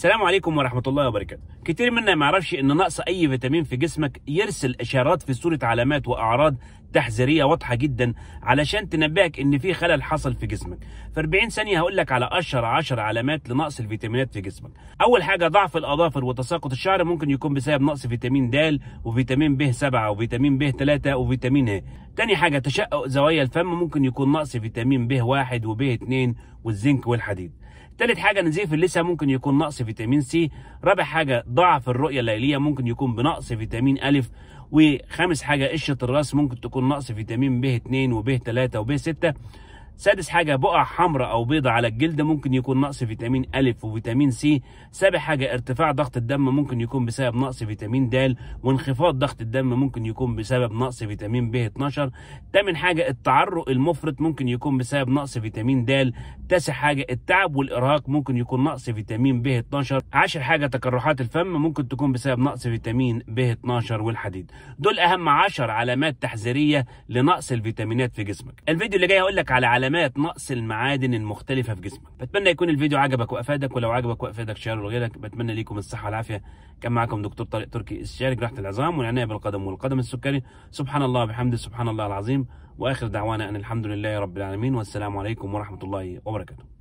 السلام عليكم ورحمة الله وبركاته. كتير منا ما يعرفش ان نقص اي فيتامين في جسمك يرسل اشارات في صورة علامات واعراض تحذيرية واضحة جدا علشان تنبهك ان في خلل حصل في جسمك. في 40 ثانية هقول لك على اشهر 10 علامات لنقص الفيتامينات في جسمك. اول حاجة ضعف الاظافر وتساقط الشعر ممكن يكون بسبب نقص فيتامين د وفيتامين ب 7 وفيتامين ب 3 وفيتامين ه. تاني حاجة تشقق زوايا الفم ممكن يكون نقص فيتامين ب 1 وب 2 والزنك والحديد. ثالث حاجه نزيف اللثه ممكن يكون نقص فيتامين سي رابع حاجه ضعف الرؤيه الليليه ممكن يكون بنقص فيتامين ا وخامس حاجه قشه الراس ممكن تكون نقص فيتامين ب2 وب3 وب6 سادس حاجة بقع حمراء أو بيضة على الجلد ممكن يكون نقص فيتامين أ وفيتامين سي سابع حاجة ارتفاع ضغط الدم ممكن يكون بسبب نقص فيتامين د وانخفاض ضغط الدم ممكن يكون بسبب نقص فيتامين ب 12 تامن حاجة التعرق المفرط ممكن يكون بسبب نقص فيتامين د تاسع حاجة التعب والإرهاق ممكن يكون نقص فيتامين ب 12 عاشر حاجة تقرحات الفم ممكن تكون بسبب نقص فيتامين ب 12 والحديد دول أهم 10 علامات تحذيرية لنقص الفيتامينات في جسمك الفيديو اللي جاي هقول لك على علامات علامات نقص المعادن المختلفه في جسمك بتمنى يكون الفيديو عجبك وافادك ولو عجبك وافادك شيره لغيرك بتمنى ليكم الصحه والعافيه كان معكم دكتور طارق تركي استشاري جراحه العظام والعنايه بالقدم والقدم السكري سبحان الله بحمد سبحان الله العظيم واخر دعوانا ان الحمد لله رب العالمين والسلام عليكم ورحمه الله وبركاته